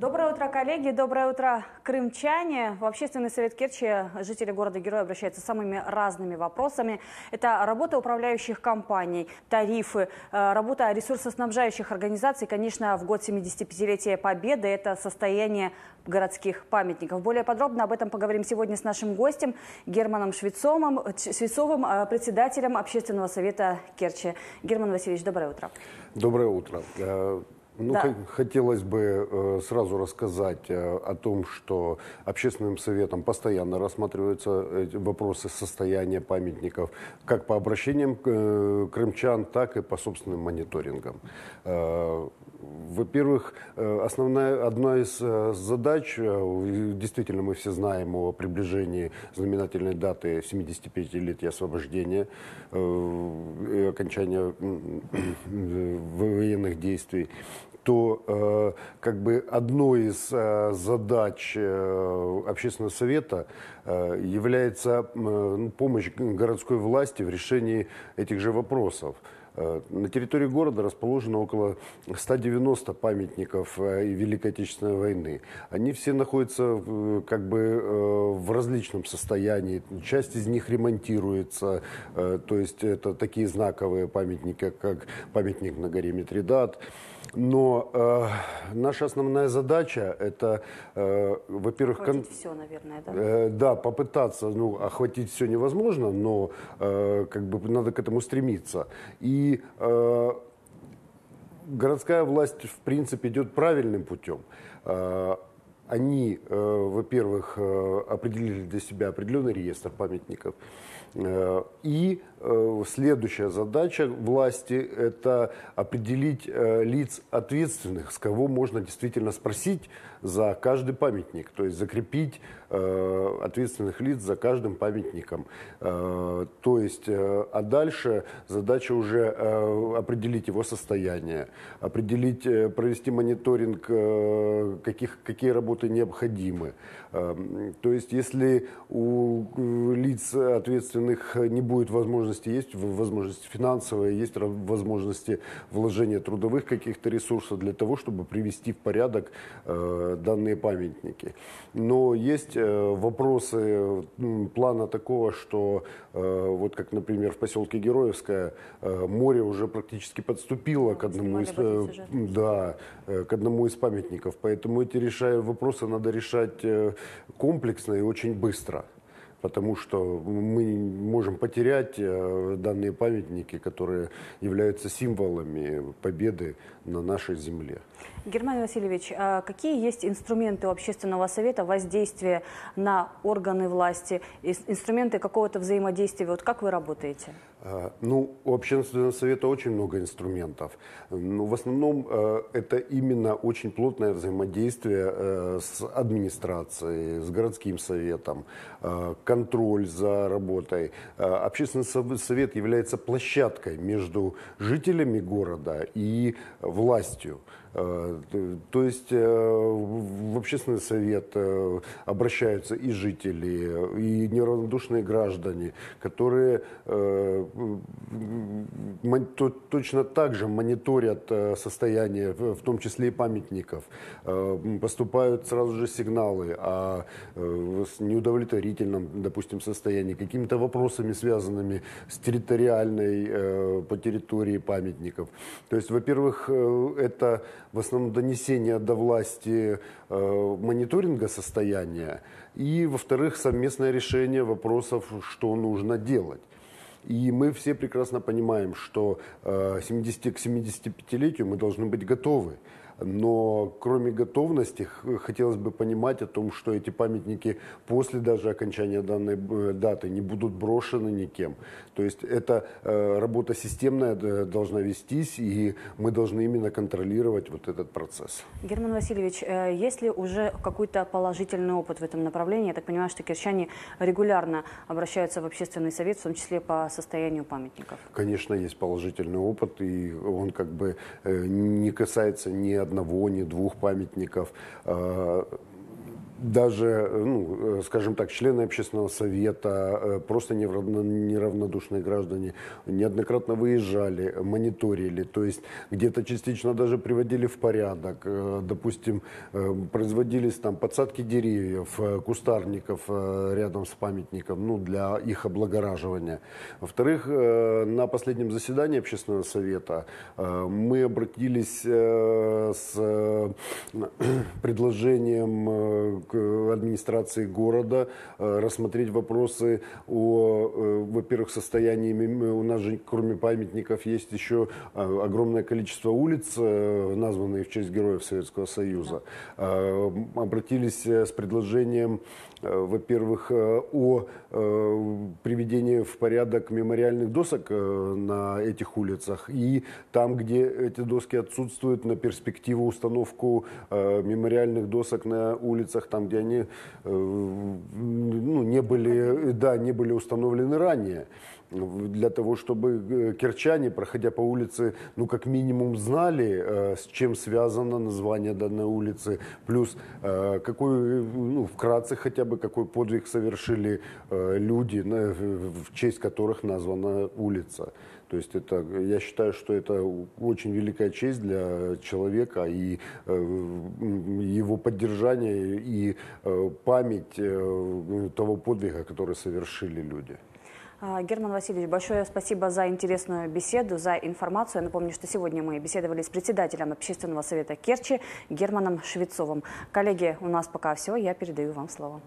Доброе утро, коллеги. Доброе утро, крымчане. В Общественный совет Керчи жители города-героя обращаются с самыми разными вопросами. Это работа управляющих компаний, тарифы, э, работа ресурсоснабжающих организаций. Конечно, в год 75-летия Победы это состояние городских памятников. Более подробно об этом поговорим сегодня с нашим гостем Германом Швецовым, Швецовым э, председателем Общественного совета Керчи. Герман Васильевич, доброе утро. Доброе утро. Э, ну, да. хотелось бы э, сразу рассказать э, о том, что общественным советом постоянно рассматриваются вопросы состояния памятников, как по обращениям э, крымчан, так и по собственным мониторингам. Во-первых, основная, одна из задач, действительно мы все знаем о приближении знаменательной даты 75-летия освобождения, и окончания военных действий что э, как бы одной из э, задач э, общественного совета является ну, помощь городской власти в решении этих же вопросов. На территории города расположено около 190 памятников Великой Отечественной войны. Они все находятся как бы в различном состоянии. Часть из них ремонтируется. То есть это такие знаковые памятники, как памятник на горе Митридат, но э, наша основная задача это, э, во-первых, кон... все, наверное, да? Э, да, попытаться, ну, охватить все невозможно, но э, как бы надо к этому стремиться. И э, городская власть, в принципе, идет правильным путем. Э, они, э, во-первых, э, определили для себя определенный реестр памятников. Э, и следующая задача власти – это определить лиц ответственных, с кого можно действительно спросить за каждый памятник, то есть закрепить э, ответственных лиц за каждым памятником. Э, то есть, э, а дальше задача уже э, определить его состояние, определить, э, провести мониторинг, э, каких, какие работы необходимы. Э, то есть, если у э, лиц ответственных не будет возможности, есть возможности финансовые, есть возможности вложения трудовых каких-то ресурсов для того, чтобы привести в порядок э, данные памятники. Но есть э, вопросы плана такого, что э, вот как, например, в поселке Героевское э, море уже практически подступило к одному из, да, к одному из памятников. Поэтому эти решая, вопросы надо решать комплексно и очень быстро потому что мы можем потерять э, данные памятники, которые являются символами победы на нашей земле. Герман Васильевич, а какие есть инструменты у общественного совета воздействия на органы власти, инструменты какого-то взаимодействия? Вот как вы работаете? Э, ну, у общественного совета очень много инструментов. Но ну, в основном э, это именно очень плотное взаимодействие э, с администрацией, с городским советом, контроль за работой. Общественный совет является площадкой между жителями города и властью. То есть э, в общественный совет э, обращаются и жители, и неравнодушные граждане, которые э, точно так же мониторят состояние, в том числе и памятников. Поступают сразу же сигналы о неудовлетворительном, допустим, состоянии, какими-то вопросами, связанными с территориальной, по территории памятников. То есть, во-первых, это в основном донесения до власти э, мониторинга состояния и, во-вторых, совместное решение вопросов, что нужно делать. И мы все прекрасно понимаем, что 70 э, к 75-летию мы должны быть готовы. Но кроме готовности, хотелось бы понимать о том, что эти памятники после даже окончания данной э, даты не будут брошены никем. То есть эта э, работа системная э, должна вестись, и мы должны именно контролировать вот этот процесс. Герман Васильевич, есть ли уже какой-то положительный опыт в этом направлении? Я так понимаю, что кирчане регулярно обращаются в общественный совет, в том числе по состоянию памятников. Конечно, есть положительный опыт, и он как бы не касается ни одного одного, ни двух памятников. А, даже, э, ну, э, скажем так, члены общественного совета, э, просто неравнодушные граждане неоднократно выезжали, мониторили, то есть где-то частично даже приводили в порядок, допустим, производились там подсадки деревьев, кустарников рядом с памятником, ну, для их облагораживания. Во-вторых, на последнем заседании общественного совета мы обратились с предложением к э, администрации города, э, рассмотреть вопросы о, э, во-первых, состоянии. У нас же, кроме памятников, есть еще огромное количество улиц, названных в честь героев Советского Союза. Обратились с предложением, во-первых, о приведении в порядок мемориальных досок на этих улицах. И там, где эти доски отсутствуют, на перспективу установку мемориальных досок на улицах, там там, где они э, ну, не, были, да, не были установлены ранее для того, чтобы э, кирчане, проходя по улице, ну, как минимум знали, э, с чем связано название данной улицы, плюс какой, ну, вкратце хотя бы, какой подвиг совершили люди, в честь которых названа улица. То есть это, я считаю, что это очень великая честь для человека и э, его поддержание и э, память э, того подвига, который совершили люди. А, Герман Васильевич, большое спасибо за интересную беседу, за информацию. Я напомню, что сегодня мы беседовали с председателем общественного совета Керчи Германом Швецовым. Коллеги, у нас пока все. Я передаю вам слово.